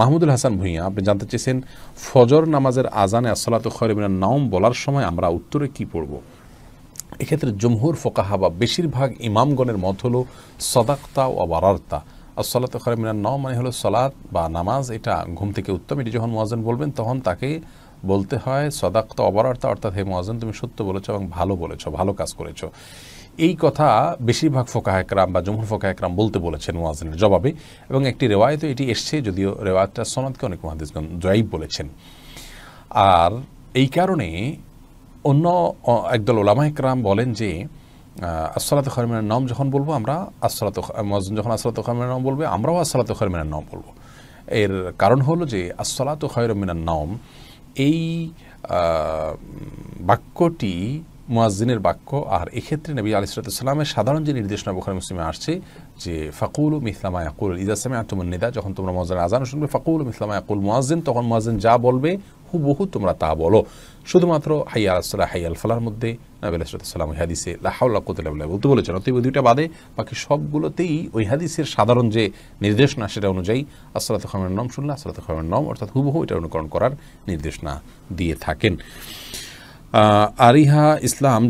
মাহমুদুল হাসান ভূঁইয়া আপনি জানতে চেয়েছেন ফজর নামাজের আজানে আসলাত খরিবিনার নাম বলার সময় আমরা উত্তরে কি পড়ব এক্ষেত্রে জমহুর ফোকাহা বা বেশিরভাগ ইমামগণের মত হলো সদাক্তা ও বারার্তা আর সলাতে খরিমিনার নাও মানে হলো সলাদ বা নামাজ এটা ঘুম থেকে উত্তম এটি যখন মোয়াজন বলবেন তখন তাকে বলতে হয় সদাক্ত অবরার্তা অর্থাৎ হে মোয়াজন তুমি সত্য বলেছ এবং ভালো বলেছ ভালো কাজ করেছো এই কথা বেশিরভাগ ফোকা একরাম বা জমুর ফোকা একরাম বলতে বলেছেন ওয়াজিনের জবাবে এবং একটি রেওয়ায়তও এটি এসছে যদিও রেওয়ায়তটা সনাদকে অনেক মহাদেশগণ জয়ীব বলেছেন আর এই কারণে অন্য একদল ওলামা একরাম বলেন যে আসলাত খরমিনের নাম যখন বলবো আমরা আসলাত মজুন যখন আসলাত খরমিনের নাম বলবে আমরাও আসলাত খরমিনের নাম বলবো এর কারণ হলো যে আসলাত খয়রমিনার নাম এই বাক্যটি মোয়াজিনের বাক্য আর এক্ষেত্রে নবী আলিসালামের সাধারণ যে নির্দেশনা বোখারি মুসলিমে আসছে যে ফাকুল মিসলামা আকুল ইজাসামে আতুমুল নেদা যখন তোমরা মজার আজান শুনবে ফাকুল মিসলামা আকুল মোয়াজিন তখন মোয়াজিন যা বলবে হুবহু তোমরা তা বলো শুধুমাত্র হাই আলাহ হাই আল ফালার মধ্যে নবী আলাহিসাল্লাম ওই হাদিসে লাহাউল্লা কোতুল্লাহ বলতে বলেছেন অতএব দুইটা বাদে বাকি সবগুলোতেই ওই হাদিসের সাধারণ যে নির্দেশনা সেটা অনুযায়ী আসলাত খামের নম শুনলে আসলাত খামের নম অর্থাৎ হুবহু এটা অনুকরণ করার নির্দেশনা দিয়ে থাকেন आरिहा इस्लाम